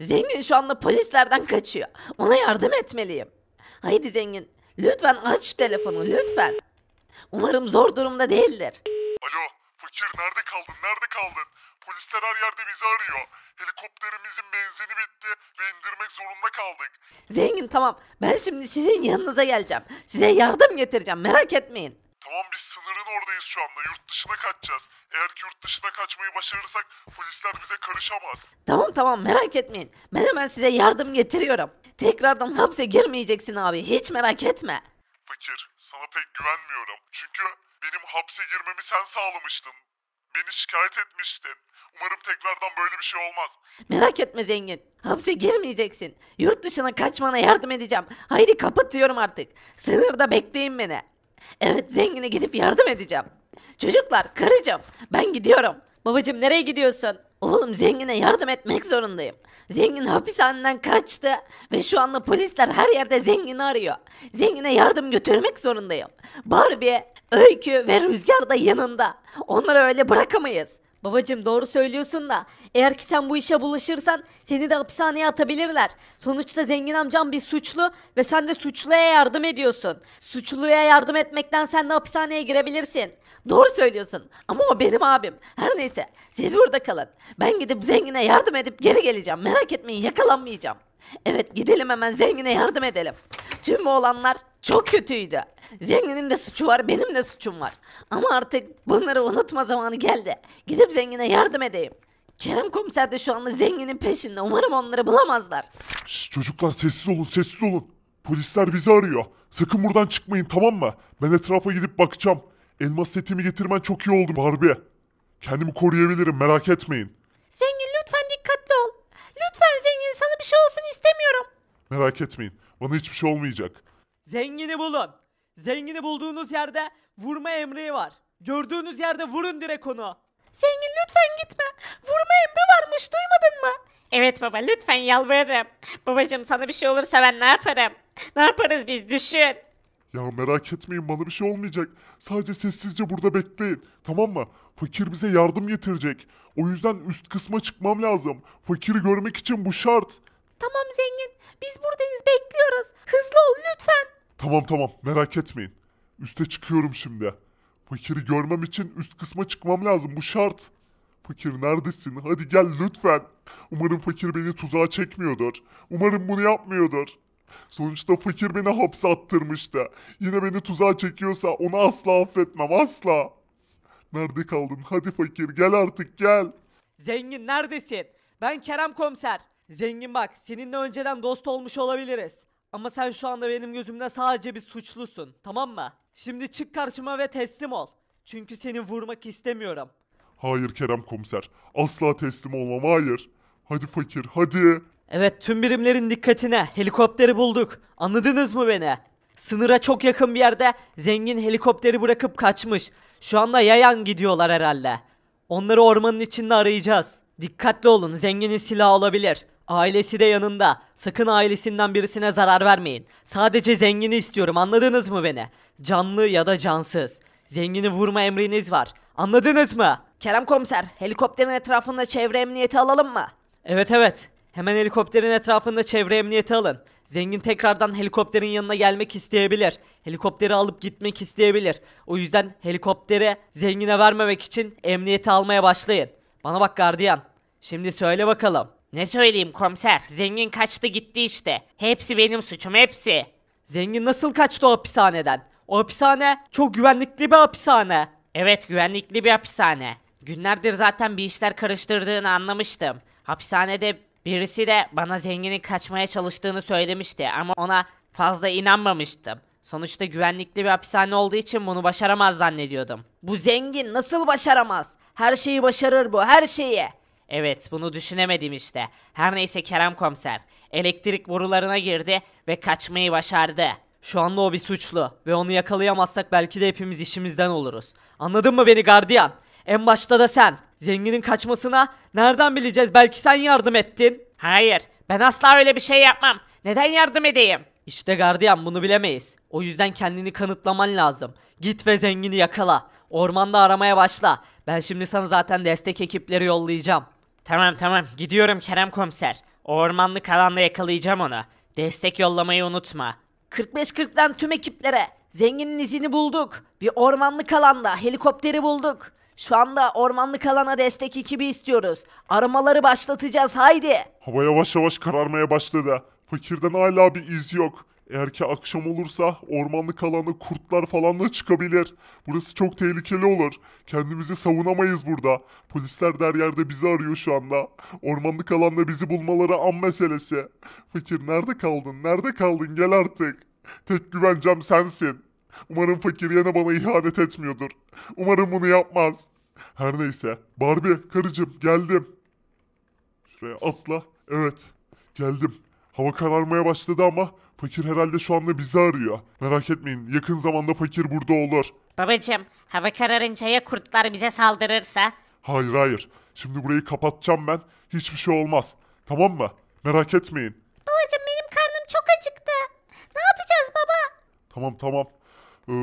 Zengin şu anda polislerden kaçıyor. Ona yardım etmeliyim. Haydi zengin. Lütfen aç şu telefonu lütfen. Umarım zor durumda değildir. Alo fakir nerede kaldın nerede kaldın? Polisler her yerde bizi arıyor. Helikopterimizin benzini bitti ve indirmek zorunda kaldık. Zengin tamam ben şimdi sizin yanınıza geleceğim. Size yardım getireceğim merak etmeyin. Tamam biz sınırın oradayız şu anda. Yurt dışına kaçacağız. Eğer ki yurt dışına kaçmayı başarırsak polisler bize karışamaz. Tamam tamam merak etmeyin. Ben hemen size yardım getiriyorum. Tekrardan hapse girmeyeceksin abi. Hiç merak etme. Fakir sana pek güvenmiyorum. Çünkü benim hapse girmemi sen sağlamıştın. Beni şikayet etmiştin. Umarım tekrardan böyle bir şey olmaz. Merak etme zengin. Hapse girmeyeceksin. Yurt dışına kaçmana yardım edeceğim. Haydi kapatıyorum artık. Sınırda bekleyin beni. Evet zengine gidip yardım edeceğim. Çocuklar karıcığım ben gidiyorum. Babacım nereye gidiyorsun? Oğlum zengine yardım etmek zorundayım. Zengin hapishaneden kaçtı ve şu anda polisler her yerde zengini arıyor. Zengine yardım götürmek zorundayım. Barbie, Öykü ve Rüzgar da yanında. Onları öyle bırakamayız. Babacım doğru söylüyorsun da eğer ki sen bu işe bulaşırsan seni de hapishaneye atabilirler. Sonuçta zengin amcam bir suçlu ve sen de suçluya yardım ediyorsun. Suçluya yardım etmekten sen de hapishaneye girebilirsin. Doğru söylüyorsun ama o benim abim. Her neyse siz burada kalın. Ben gidip zengine yardım edip geri geleceğim. Merak etmeyin yakalanmayacağım. Evet gidelim hemen zengine yardım edelim. Tüm olanlar çok kötüydü. Zenginin de suçu var, benim de suçum var. Ama artık bunları unutma zamanı geldi. Gidip zengine yardım edeyim. Kerem komiser de şu anda zenginin peşinde. Umarım onları bulamazlar. Şş, çocuklar sessiz olun, sessiz olun. Polisler bizi arıyor. Sakın buradan çıkmayın tamam mı? Ben etrafa gidip bakacağım. Elmas setimi getirmen çok iyi oldu Barbie. Kendimi koruyabilirim merak etmeyin. Merak etmeyin. Bana hiçbir şey olmayacak. Zengini bulun. Zengini bulduğunuz yerde vurma emri var. Gördüğünüz yerde vurun direkt onu. Zengin lütfen gitme. Vurma emri varmış duymadın mı? Evet baba lütfen yalvarırım. Babacım sana bir şey olursa ben ne yaparım? Ne yaparız biz düşün. Ya merak etmeyin bana bir şey olmayacak. Sadece sessizce burada bekleyin. Tamam mı? Fakir bize yardım getirecek. O yüzden üst kısma çıkmam lazım. Fakiri görmek için bu şart. Tamam zengin. Biz buradayız bekliyoruz. Hızlı ol lütfen. Tamam tamam merak etmeyin. Üste çıkıyorum şimdi. Fakiri görmem için üst kısma çıkmam lazım bu şart. Fakir neredesin? Hadi gel lütfen. Umarım fakir beni tuzağa çekmiyordur. Umarım bunu yapmıyordur. Sonuçta fakir beni hapse attırmıştı. Yine beni tuzağa çekiyorsa onu asla affetmem asla. Nerede kaldın? Hadi fakir gel artık gel. Zengin neredesin? Ben Kerem Komiser. Zengin bak seninle önceden dost olmuş olabiliriz. Ama sen şu anda benim gözümde sadece bir suçlusun tamam mı? Şimdi çık karşıma ve teslim ol. Çünkü seni vurmak istemiyorum. Hayır Kerem komiser. Asla teslim olmam hayır. Hadi fakir hadi. Evet tüm birimlerin dikkatine helikopteri bulduk. Anladınız mı beni? Sınıra çok yakın bir yerde zengin helikopteri bırakıp kaçmış. Şu anda yayan gidiyorlar herhalde. Onları ormanın içinde arayacağız. Dikkatli olun zenginin silahı olabilir. Ailesi de yanında. Sakın ailesinden birisine zarar vermeyin. Sadece zengini istiyorum anladınız mı beni? Canlı ya da cansız. Zengini vurma emriniz var. Anladınız mı? Kerem komiser helikopterin etrafında çevre emniyeti alalım mı? Evet evet. Hemen helikopterin etrafında çevre emniyeti alın. Zengin tekrardan helikopterin yanına gelmek isteyebilir. Helikopteri alıp gitmek isteyebilir. O yüzden helikopteri zengine vermemek için emniyeti almaya başlayın. Bana bak gardiyan. Şimdi söyle bakalım. Ne söyleyeyim komiser zengin kaçtı gitti işte. Hepsi benim suçum hepsi. Zengin nasıl kaçtı o hapishaneden? O hapishane çok güvenlikli bir hapishane. Evet güvenlikli bir hapishane. Günlerdir zaten bir işler karıştırdığını anlamıştım. Hapishanede birisi de bana zenginin kaçmaya çalıştığını söylemişti ama ona fazla inanmamıştım. Sonuçta güvenlikli bir hapishane olduğu için bunu başaramaz zannediyordum. Bu zengin nasıl başaramaz? Her şeyi başarır bu, her şeyi. Evet bunu düşünemedim işte. Her neyse Kerem komiser elektrik borularına girdi ve kaçmayı başardı. Şu anda o bir suçlu ve onu yakalayamazsak belki de hepimiz işimizden oluruz. Anladın mı beni gardiyan? En başta da sen. Zenginin kaçmasına nereden bileceğiz? Belki sen yardım ettin. Hayır ben asla öyle bir şey yapmam. Neden yardım edeyim? İşte gardiyan bunu bilemeyiz. O yüzden kendini kanıtlaman lazım. Git ve zengini yakala. Ormanda aramaya başla. Ben şimdi sana zaten destek ekipleri yollayacağım. Tamam tamam gidiyorum Kerem komiser. O ormanlık alanda yakalayacağım onu. Destek yollamayı unutma. 45-40'dan tüm ekiplere. Zenginin izini bulduk. Bir ormanlık alanda helikopteri bulduk. Şu anda ormanlık alana destek ekibi istiyoruz. Aramaları başlatacağız haydi. Hava yavaş yavaş kararmaya başladı. Fakirden hala bir iz yok. Eğer ki akşam olursa ormanlık alanda kurtlar falan da çıkabilir. Burası çok tehlikeli olur. Kendimizi savunamayız burada. Polisler de her yerde bizi arıyor şu anda. Ormanlık alanda bizi bulmaları an meselesi. Fakir nerede kaldın? Nerede kaldın? Gel artık. Tek güvencem sensin. Umarım fakir yine bana ihanet etmiyordur. Umarım bunu yapmaz. Her neyse. Barbie karıcığım geldim. Şuraya atla. Evet. Geldim. Hava kararmaya başladı ama Fakir herhalde şu anda bizi arıyor. Merak etmeyin yakın zamanda fakir burada olur. Babacım hava kararınca ya kurtlar bize saldırırsa? Hayır hayır. Şimdi burayı kapatacağım ben. Hiçbir şey olmaz. Tamam mı? Merak etmeyin. Babacım benim karnım çok acıktı. Ne yapacağız baba? Tamam tamam.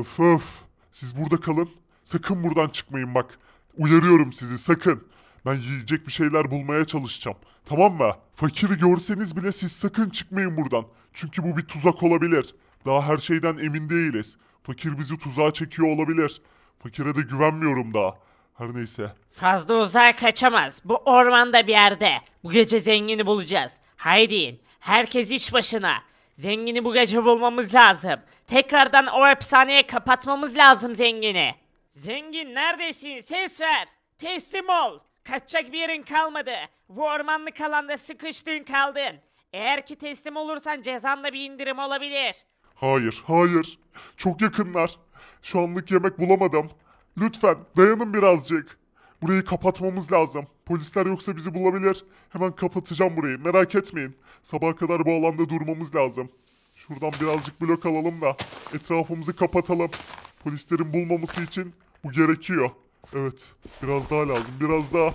Öf öf. Siz burada kalın. Sakın buradan çıkmayın bak. Uyarıyorum sizi sakın. Ben yiyecek bir şeyler bulmaya çalışacağım. Tamam mı? Fakiri görseniz bile siz sakın çıkmayın buradan. Çünkü bu bir tuzak olabilir. Daha her şeyden emin değiliz. Fakir bizi tuzağa çekiyor olabilir. Fakire de güvenmiyorum daha. Her neyse. Fazla uzağa kaçamaz. Bu ormanda bir yerde. Bu gece zengini bulacağız. Haydi in. Herkes iş başına. Zengini bu gece bulmamız lazım. Tekrardan o hapishaneye kapatmamız lazım zengini. Zengin neredesin? Ses ver. Teslim ol. Kaçacak bir yerin kalmadı. Bu ormanlık alanda sıkıştın kaldın. Eğer ki teslim olursan cezanla bir indirim olabilir. Hayır, hayır. Çok yakınlar. Şu anlık yemek bulamadım. Lütfen dayanın birazcık. Burayı kapatmamız lazım. Polisler yoksa bizi bulabilir. Hemen kapatacağım burayı. Merak etmeyin. Sabaha kadar bu alanda durmamız lazım. Şuradan birazcık blok alalım da etrafımızı kapatalım. Polislerin bulmaması için bu gerekiyor. Evet. Biraz daha lazım. Biraz daha.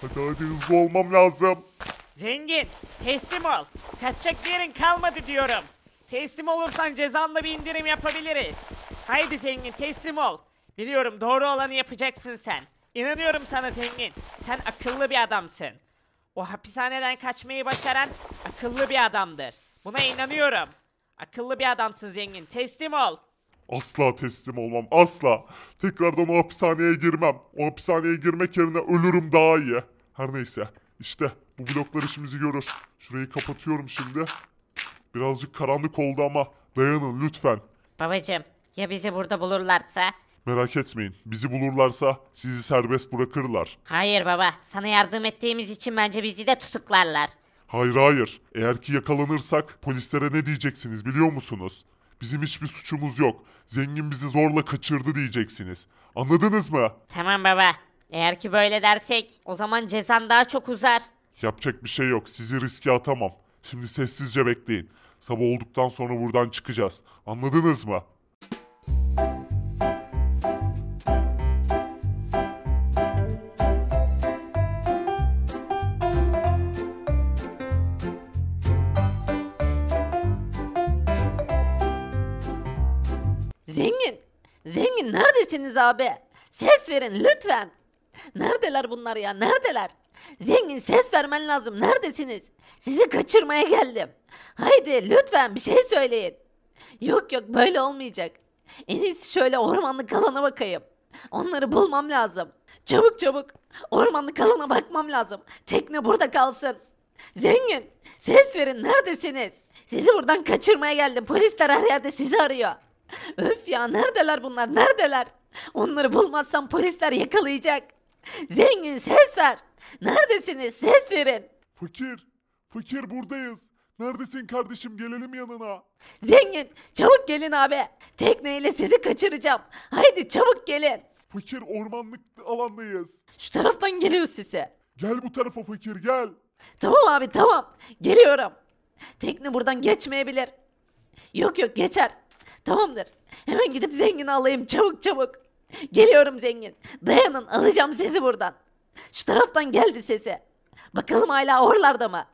Hadi hadi hızlı olmam lazım. Zengin teslim ol. Kaçacak bir yerin kalmadı diyorum. Teslim olursan cezanla bir indirim yapabiliriz. Haydi zengin teslim ol. Biliyorum doğru olanı yapacaksın sen. İnanıyorum sana zengin. Sen akıllı bir adamsın. O hapishaneden kaçmayı başaran akıllı bir adamdır. Buna inanıyorum. Akıllı bir adamsın zengin. Teslim ol. Asla teslim olmam asla. Tekrardan o hapishaneye girmem. O hapishaneye girmek yerine ölürüm daha iyi. Her neyse İşte bu bloklar işimizi görür. Şurayı kapatıyorum şimdi. Birazcık karanlık oldu ama dayanın lütfen. Babacım ya bizi burada bulurlarsa? Merak etmeyin. Bizi bulurlarsa sizi serbest bırakırlar. Hayır baba. Sana yardım ettiğimiz için bence bizi de tutuklarlar. Hayır hayır. Eğer ki yakalanırsak polislere ne diyeceksiniz biliyor musunuz? Bizim hiçbir suçumuz yok. Zengin bizi zorla kaçırdı diyeceksiniz. Anladınız mı? Tamam baba. Eğer ki böyle dersek o zaman cezan daha çok uzar. Yapacak bir şey yok. Sizi riske atamam. Şimdi sessizce bekleyin. Sabah olduktan sonra buradan çıkacağız. Anladınız mı? Zengin. Zengin neredesiniz abi? Ses verin lütfen. Neredeler bunlar ya? Neredeler? Zengin ses vermen lazım. Neredesiniz? Sizi kaçırmaya geldim. Haydi lütfen bir şey söyleyin. Yok yok böyle olmayacak. En iyisi şöyle ormanlık alana bakayım. Onları bulmam lazım. Çabuk çabuk. Ormanlık alana bakmam lazım. Tekne burada kalsın. Zengin ses verin neredesiniz? Sizi buradan kaçırmaya geldim. Polisler her yerde sizi arıyor. Öf ya neredeler bunlar neredeler? Onları bulmazsam polisler yakalayacak. Zengin ses ver. Neredesiniz ses verin. Fakir, fakir buradayız. Neredesin kardeşim gelelim yanına. Zengin çabuk gelin abi. Tekneyle sizi kaçıracağım. Haydi çabuk gelin. Fakir ormanlık alandayız. Şu taraftan geliyor sesi. Gel bu tarafa fakir gel. Tamam abi tamam. Geliyorum. Tekne buradan geçmeyebilir. Yok yok geçer. Tamamdır. Hemen gidip zengin alayım çabuk çabuk. Geliyorum zengin. Dayanın alacağım sizi buradan. Şu taraftan geldi sesi. Bakalım hala oralarda mı?